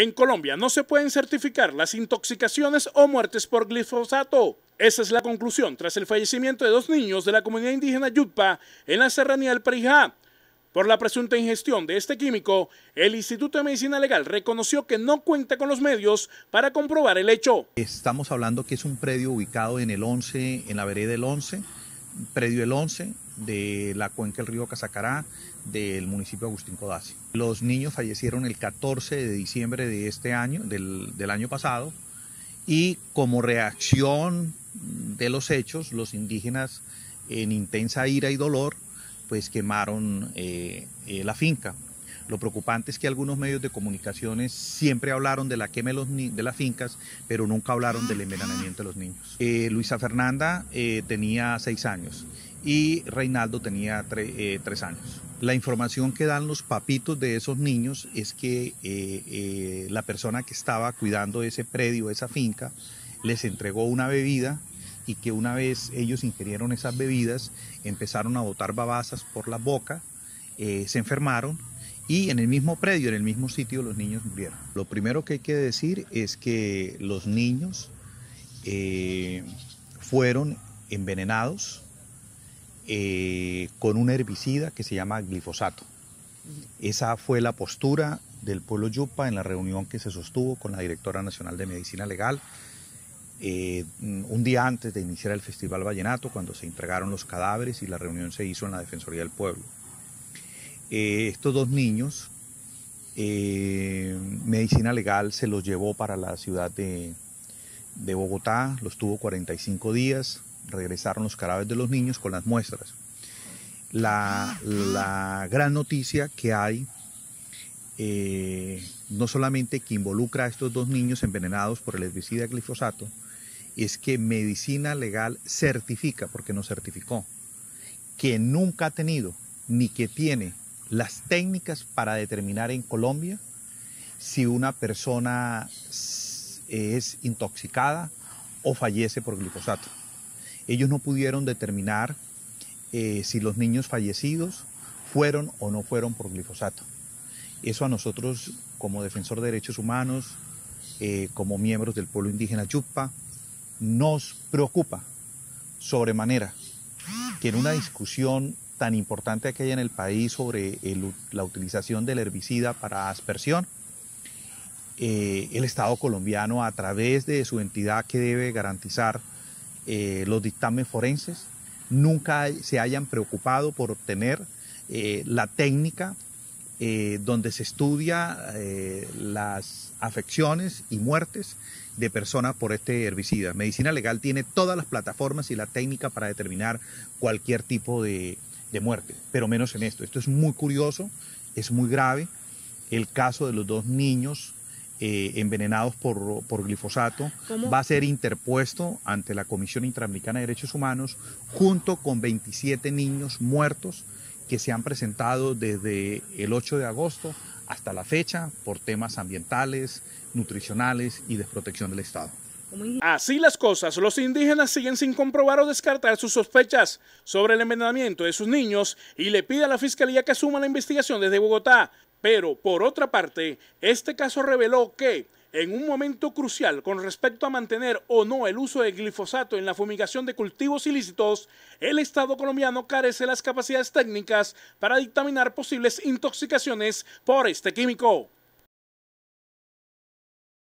En Colombia no se pueden certificar las intoxicaciones o muertes por glifosato. Esa es la conclusión tras el fallecimiento de dos niños de la comunidad indígena Yutpa en la serranía del Perijá. Por la presunta ingestión de este químico, el Instituto de Medicina Legal reconoció que no cuenta con los medios para comprobar el hecho. Estamos hablando que es un predio ubicado en el 11, en la vereda del 11, predio el 11 de la cuenca del río Casacará del municipio Agustín Codazzi. Los niños fallecieron el 14 de diciembre de este año, del, año pasado, y como reacción de los hechos, los indígenas en intensa ira y dolor, pues quemaron eh, eh, la finca. Lo preocupante es que algunos medios de comunicaciones siempre hablaron de la quema de, los las fincas, pero nunca hablaron del envenenamiento de los niños. Eh, Luisa Fernanda eh, tenía seis años y Reinaldo tenía eh, tres años. La información que dan los papitos de esos niños es que la persona que estaba cuidando ese predio, esa finca, les entregó una bebida y que una vez ellos ingirieron esas bebidas empezaron a botar babazas por la boca, se enfermaron y en el mismo predio, en el mismo sitio, los niños murieron. Lo primero que hay que decir es que los niños eh, fueron envenenados eh, con un herbicida que se llama glifosato. Esa fue la postura del pueblo Yupa en la reunión que se sostuvo con la directora nacional de Medicina Legal eh, un día antes de iniciar el Festival Vallenato, cuando se entregaron los cadáveres y la reunión se hizo en la Defensoría del Pueblo. Eh, estos dos niños, eh, Medicina Legal se los llevó para la ciudad de, Bogotá, los tuvo 45 días, regresaron los cadáveres de los niños con las muestras. La, gran noticia que hay, eh, no solamente que involucra a estos dos niños envenenados por el herbicida glifosato, es que medicina legal certifica, porque no certificó, que nunca ha tenido ni que tiene las técnicas para determinar en Colombia si una persona es intoxicada o fallece por glifosato. Ellos no pudieron determinar eh, si los niños fallecidos fueron o no fueron por glifosato. Eso a nosotros, como defensor de derechos humanos, eh, como miembros del pueblo indígena Yupa, nos preocupa sobremanera que en una discusión tan importante que hay en el país sobre la utilización del herbicida para aspersión. Eh, el Estado colombiano, a través de su entidad que debe garantizar eh, los dictámenes forenses, nunca se hayan preocupado por obtener eh, la técnica donde se estudia las afecciones y muertes de personas por este herbicida. Medicina Legal tiene todas las plataformas y la técnica para determinar cualquier tipo de de muerte, pero menos en esto. Esto es muy curioso, es muy grave. El caso de los dos niños eh, envenenados por, glifosato va a ser interpuesto ante la Comisión Interamericana de Derechos Humanos junto con 27 niños muertos que se han presentado desde el 8 de agosto hasta la fecha por temas ambientales, nutricionales y desprotección del Estado. Así las cosas, los indígenas siguen sin comprobar o descartar sus sospechas sobre el envenenamiento de sus niños y le pide a la fiscalía que asuma la investigación desde Bogotá. Pero, por otra parte, este caso reveló que, en un momento crucial con respecto a mantener o no el uso de glifosato en la fumigación de cultivos ilícitos, el Estado colombiano carece de las capacidades técnicas para dictaminar posibles intoxicaciones por este químico.